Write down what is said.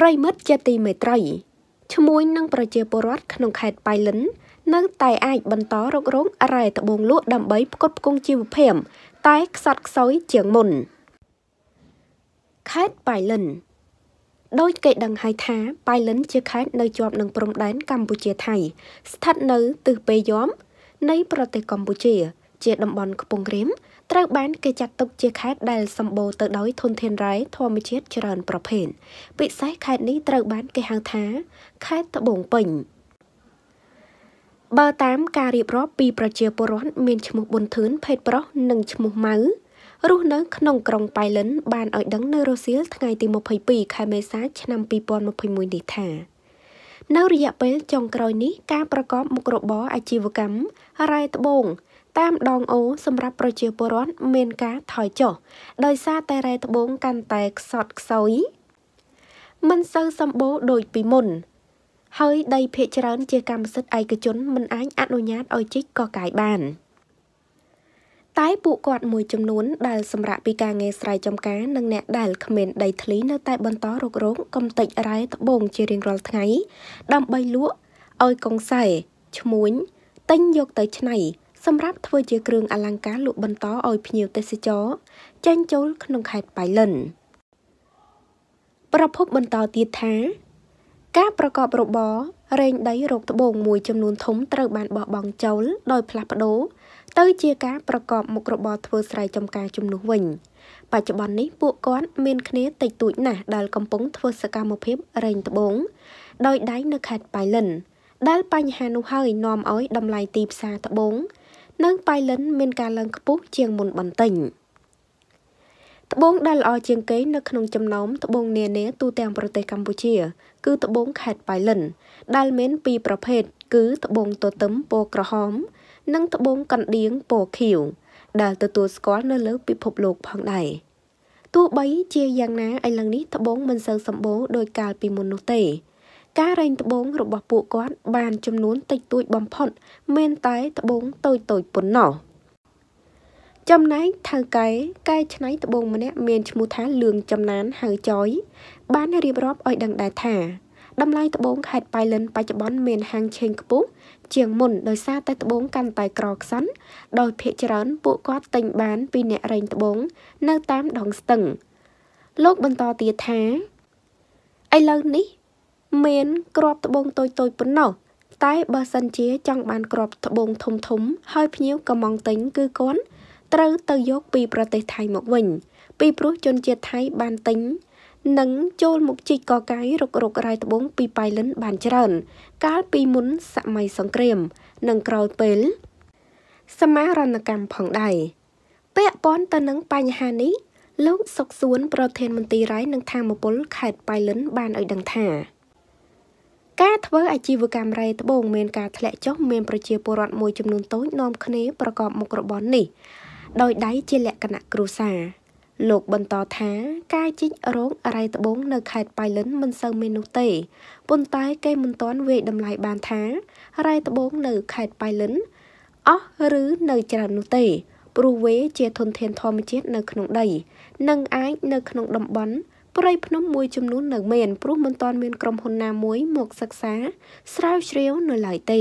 ប្រិមិត្តជាទីមេត្រីឈ្មោះនិងប្រជាពលរដ្ឋក្នុងខេត្តប៉ៃលិននៅតែអាចបន្តរករងរ៉ែត្បូងលក់ដើម្បីផ្គត់ផ្គង់ជីវភាព តែខ្សត់ខ្សោយជាងមុនខេត្តប៉ៃលិនដោយគេដឹងហើយថាប៉ៃលិនជាខេត្តនៅជាប់នឹងព្រំដែនកម្ពុជាថៃ ស្ថិតនៅទិសពេយយមនៃប្រទេសកម្ពុជាជាតំបន់ខ្ពង់រាមត្រូវ បានគេចាត់ទុកជាខេត្តដែលសម្បូរទៅដោយធនធានរ៉ែធម្មជាតិច្រើនប្រភេទពិសេសខេត្តនេះត្រូវ បានគេហៅថាខេត្តត្បូងពេញបើតាមការរៀបរាប់ពីប្រជាពលរដ្ឋមានឈ្មោះប៊ុនធឿនភេទប្រុសនិងឈ្មោះម៉ៅរស់នៅក្នុងក្រុងប៉ៃលិនបានឲ្យដឹងនៅរុស្ស៊ីលថ្ងៃ ទី22ខែមេសា ឆ្នាំ2021នេះថា នៅរយៈពេលចុងក្រោយនេះការប្រកបមុខរបរអាជីវកម្មរ៉ែត្បូងតាមដងអូសម្រាប់ប្រជាពលរដ្ឋមានការថយចុះដោយសារតែរ៉ែត្បូងកាន់តែខ្សត់ខ្សោយមិនសូវសម្បូរដូចពីមុនហើយដីភៀកច្រើនជាកម្មសិទ្ធិឯកជនមិនអាចអនុញ្ញាតឲ្យជីកកកាយបានតែពួកគាត់មួយចំនួនដែលសម្រាប់ពីការងារស្រែចម្ការនិងអ្នកដែលគ្មានដីធ្លីនៅតែបន្តរករងកំតិចរ៉ែត្បូងជារៀងរាល់ថ្ងៃដើម្បីលក់ឲ្យកងសែឈ្មួញទិញយកទៅឆ្នៃសម្រាប់ធ្វើជាគ្រឿងអលង្ការលក់បន្តឲ្យភ្ញៀវទេសចរចេញចូលក្នុងខេត្តបៃលិនប្រភពបន្តទៀតថា ការប្រកបរបររែងដីរកត្បូងមួយចំនួនធំត្រូវបានបោះបង់ចោលដោយផ្លាស់ប្ដូរទៅជាការប្រកបមុខរបរធ្វើស្រែចម្ការជំនួសវិញបច្ចុប្បន្ននេះពួកគាត់មានគ្នាតិចតួចណាស់ដែលកំពុងធ្វើសកម្មភាពរែងត្បូងដោយដៃនៅខេត្តប៉ៃលិនដែលបញ្ហានោះហើយនាំឲ្យតម្លៃទីផ្សារត្បូងនិងប៉ៃលិន មានការឡើងខ្ពស់ជាងមុនបន្តិចត្បូងដែលល្អជាងគេនៅក្នុងចំណោមត្បូងនានាទូទាំងប្រទេសកម្ពុជា គឺ ត្បូងខេត្តប៉ៃលិន ដែលមាន ពីរប្រភេទគឺ ត្បូងទទឹមពណ៌ក្រហម និង ត្បូងកណ្ដៀងពណ៌ខៀវដែលទទួលស្គាល់នៅលើពិភពលោក ផងដែរទោះបីជាយ៉ាងណាឥឡូវនេះត្បូងមិនសូវសម្បូរដោយកាលពីមុននោះទេការរែងត្បូងរបស់ពួកគាត់បានចំនួនតិចតួចបំផុត មានតែត្បូងតូចៗប៉ុណ្ណោះចំណែកថៅកែកែឆ្នៃត្បូងម្នាក់មានឈ្មោះថាលឿងចំណានហៅចយ បានរៀបរាប់ឲ្យដឹងដែរថាតម្លៃត្បូងខេត្តប៉ៃលិនបច្ចុប្បន្នមានហាងឆេងខ្ពស់ជាងមុនដោយសារតែត្បូងកាន់តែក្រខ្សឹនដោយភ្នាក់ច្រើន ពួកគាត់ទិញបានពីអ្នករែងត្បូងនៅតាមដងស្ទឹងលោកបន្តទៀតថាឥឡូវនេះមានក្របត្បូងតូចៗប៉ុណ្ណោះតែបើសិនជាចង់បានក្របត្បូងធំធំ ហើយភ្ញៀវក៏មកទិញគឺគាត់ត្រូវទៅយកពីប្រទេសថៃមកវិញ ពីព្រោះជនជាតិថៃបានទិញនិងចូលមកជីកកកាយរុករករ៉ៃត្បូងពីប៉ៃលិន បានច្រើន កាលពីមុនសម័យសង្គ្រាម និងក្រោយពេលសមារណកម្មផងដែរពាក់ព័ន្ធទៅនឹងបញ្ហានេះ លោកសុកសួនប្រធានមន្ត្រីរាយនឹងធម្មពលខេត្តប៉ៃលិនបានឲ្យដឹងថាការធ្វើអាជីវកម្មរ៉ែត្បូងមានការធ្លាក់ចុះមានប្រជាពលរដ្ឋមួយចំនួនតូចនាំគ្នាប្រកបមុខរបរនេះដោយដៃជាលក្ខណៈគ្រួសារលោកបន្តថាការជីករោងរ៉ែត្បូងនៅខេត្តប៉ៃលិនមិនសូវមាននោះទេប៉ុន្តែគេមិនទាន់វាយតម្លៃបានថារ៉ែត្បូងនៅខេត្តប៉ៃលិនអស់ឬនៅច្រើននោះទេ ព្រោះវាជាធនធានធម្មជាតិនៅក្នុងដី និងអាចនៅក្នុងតំបន់ព្រៃភ្នំមួយចំនួននៅមានព្រោះមិនទាន់មានក្រុមហ៊ុនណាមួយមកសិក្សាស្រាវជ្រាវនៅឡើយទេ